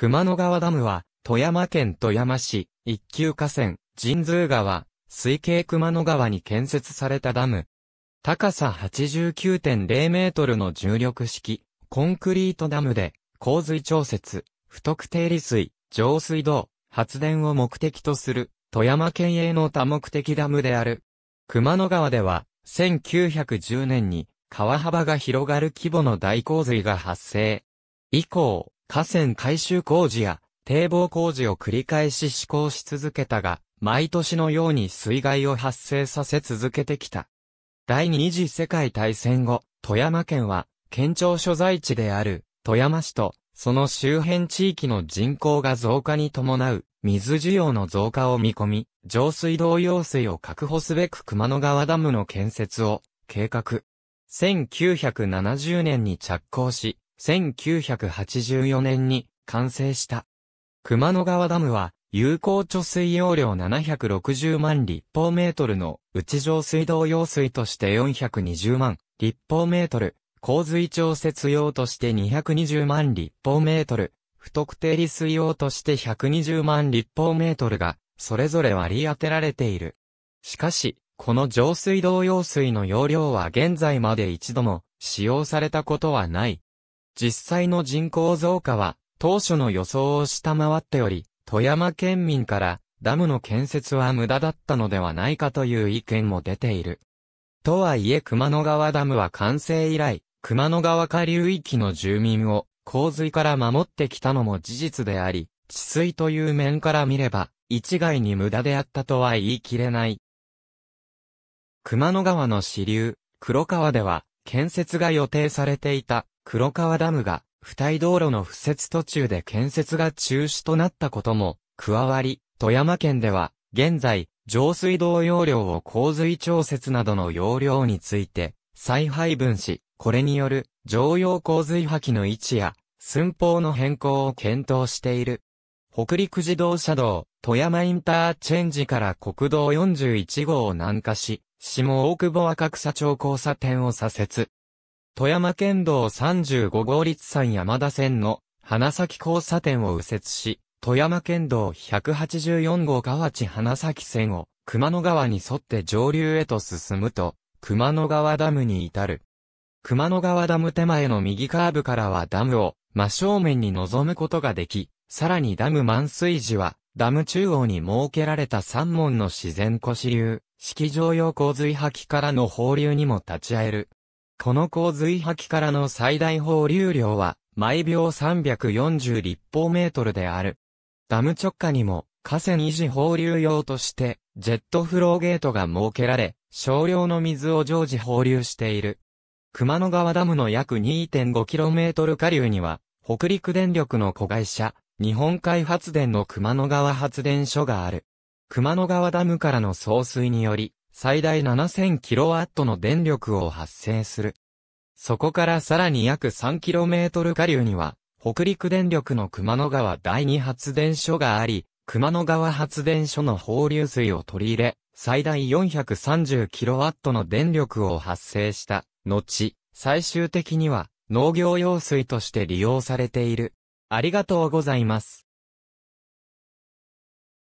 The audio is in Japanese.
熊野川ダムは、富山県富山市、一級河川、神通川、水系熊野川に建設されたダム。高さ89.0メートルの重力式、コンクリートダムで、洪水調節、不特定利水、上水道、発電を目的とする、富山県営の多目的ダムである。熊野川では、1910年に、川幅が広がる規模の大洪水が発生。以降、河川改修工事や堤防工事を繰り返し施行し続けたが、毎年のように水害を発生させ続けてきた。第二次世界大戦後、富山県は、県庁所在地である、富山市と、その周辺地域の人口が増加に伴う、水需要の増加を見込み、上水道用水を確保すべく熊野川ダムの建設を、計画。1970年に着工し、1984年に完成した。熊野川ダムは、有効貯水容量760万立方メートルの内上水道用水として420万立方メートル、洪水調節用として220万立方メートル、不特定利水用として120万立方メートルが、それぞれ割り当てられている。しかし、この上水道用水の容量は現在まで一度も使用されたことはない。実際の人口増加は、当初の予想を下回っており、富山県民からダムの建設は無駄だったのではないかという意見も出ている。とはいえ熊野川ダムは完成以来、熊野川下流域の住民を洪水から守ってきたのも事実であり、治水という面から見れば、一概に無駄であったとは言い切れない。熊野川の支流、黒川では、建設が予定されていた黒川ダムが、二重道路の敷設途中で建設が中止となったことも、加わり、富山県では、現在、上水道容量を洪水調節などの容量について、再配分し、これによる、常用洪水破棄の位置や、寸法の変更を検討している。北陸自動車道、富山インターチェンジから国道41号を南下し、下大久保赤草町交差点を左折。富山県道35号立山山田線の花咲交差点を右折し、富山県道184号河内花咲線を熊野川に沿って上流へと進むと、熊野川ダムに至る。熊野川ダム手前の右カーブからはダムを真正面に望むことができ、さらにダム満水時は、ダム中央に設けられた三門の自然古支流、式場用洪水破棄からの放流にも立ち会える。この洪水棄からの最大放流量は、毎秒340立方メートルである。ダム直下にも、河川維持放流用として、ジェットフローゲートが設けられ、少量の水を常時放流している。熊野川ダムの約 2.5km 下流には、北陸電力の子会社、日本海発電の熊野川発電所がある。熊野川ダムからの送水により、最大 7000kW の電力を発生する。そこからさらに約 3km 下流には、北陸電力の熊野川第二発電所があり、熊野川発電所の放流水を取り入れ、最大 430kW の電力を発生した後、最終的には農業用水として利用されている。ありがとうございます。